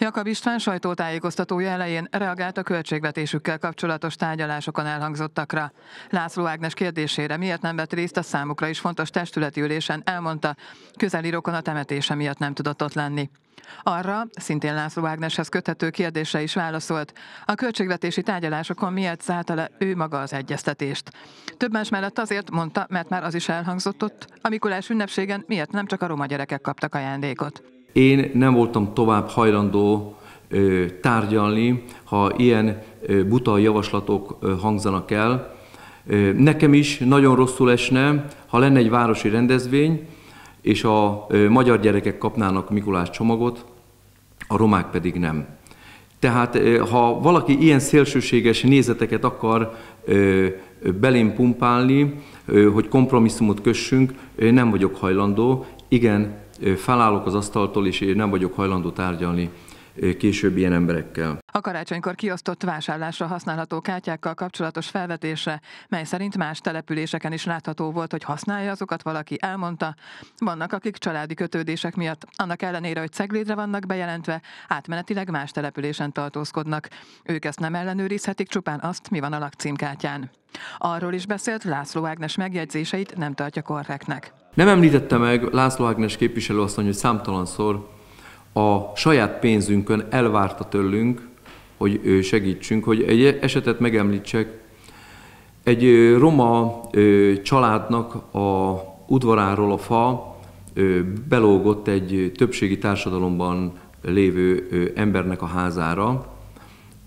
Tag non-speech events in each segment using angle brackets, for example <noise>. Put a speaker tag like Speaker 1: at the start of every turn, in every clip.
Speaker 1: Jakab István sajtótájékoztatója elején reagált a költségvetésükkel kapcsolatos tárgyalásokon elhangzottakra. László Ágnes kérdésére, miért nem vett részt a számukra is fontos testületi ülésen, elmondta, közeli rokon a temetése miatt nem tudott ott lenni. Arra, szintén László Ágneshez köthető kérdésre is válaszolt, a költségvetési tárgyalásokon miért szállta le ő maga az egyeztetést. Több más mellett azért mondta, mert már az is elhangzott ott, a Mikulás ünnepségen miért nem csak a roma gyerekek kaptak ajándékot.
Speaker 2: Én nem voltam tovább hajlandó tárgyalni, ha ilyen buta javaslatok hangzanak el. Nekem is nagyon rosszul esne, ha lenne egy városi rendezvény, és a magyar gyerekek kapnának Mikulás csomagot, a romák pedig nem. Tehát ha valaki ilyen szélsőséges nézeteket akar belém pumpálni, hogy kompromisszumot kössünk, nem vagyok hajlandó. Igen, felállok az asztaltól, és én nem vagyok hajlandó tárgyalni később ilyen emberekkel.
Speaker 1: A karácsonykor kiosztott vásárlásra használható kártyákkal kapcsolatos felvetése, mely szerint más településeken is látható volt, hogy használja azokat valaki, elmondta. Vannak, akik családi kötődések miatt, annak ellenére, hogy Ceglédre vannak bejelentve, átmenetileg más településen tartózkodnak. Ők ezt nem ellenőrizhetik, csupán azt, mi van a lakcímkártyán. Arról is beszélt, László Ágnes megjegyzéseit nem tartja korrektnek.
Speaker 2: Nem említette meg László Ágnes mondja, hogy számtalanszor a saját pénzünkön elvárta tőlünk, hogy ő segítsünk, hogy egy esetet megemlítsek. Egy roma családnak a udvaráról a fa belógott egy többségi társadalomban lévő embernek a házára,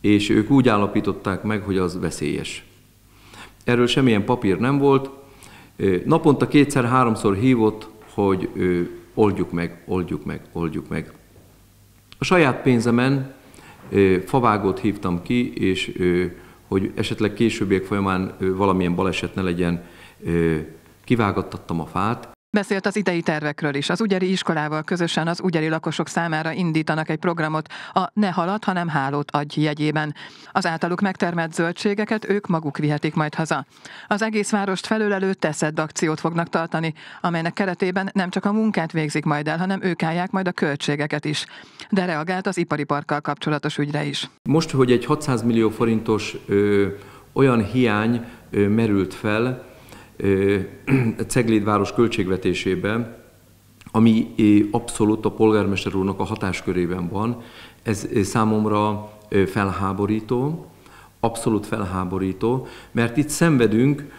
Speaker 2: és ők úgy állapították meg, hogy az veszélyes. Erről semmilyen papír nem volt, Naponta kétszer-háromszor hívott, hogy oldjuk meg, oldjuk meg, oldjuk meg. A saját pénzemen favágót hívtam ki, és hogy esetleg későbbiek folyamán valamilyen baleset ne legyen, kivágattattam a fát,
Speaker 1: Beszélt az idei tervekről is. Az ugyeri iskolával közösen az ugyeri lakosok számára indítanak egy programot, a Ne halad, hanem hálót adj jegyében. Az általuk megtermelt zöldségeket ők maguk vihetik majd haza. Az egész várost felölelő teszed akciót fognak tartani, amelynek keretében nem csak a munkát végzik majd el, hanem ők állják majd a költségeket is. De reagált az ipari parkkal kapcsolatos ügyre is.
Speaker 2: Most, hogy egy 600 millió forintos ö, olyan hiány ö, merült fel, <clears throat> Ceglédváros költségvetésében, ami abszolút a polgármester úrnak a hatáskörében van. Ez számomra felháborító, abszolút felháborító, mert itt szenvedünk,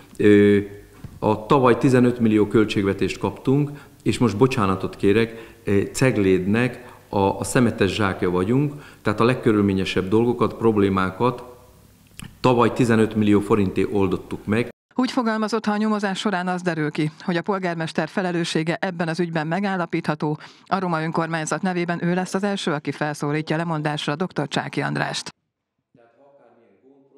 Speaker 2: a tavaly 15 millió költségvetést kaptunk, és most bocsánatot kérek, Ceglédnek a, a szemetes zsákja vagyunk, tehát a legkörülményesebb dolgokat, problémákat tavaly 15 millió forinté oldottuk meg,
Speaker 1: úgy fogalmazott, ha a nyomozás során az derül ki, hogy a polgármester felelőssége ebben az ügyben megállapítható, a Roma önkormányzat nevében ő lesz az első, aki felszólítja lemondásra dr. Csáki Andrást.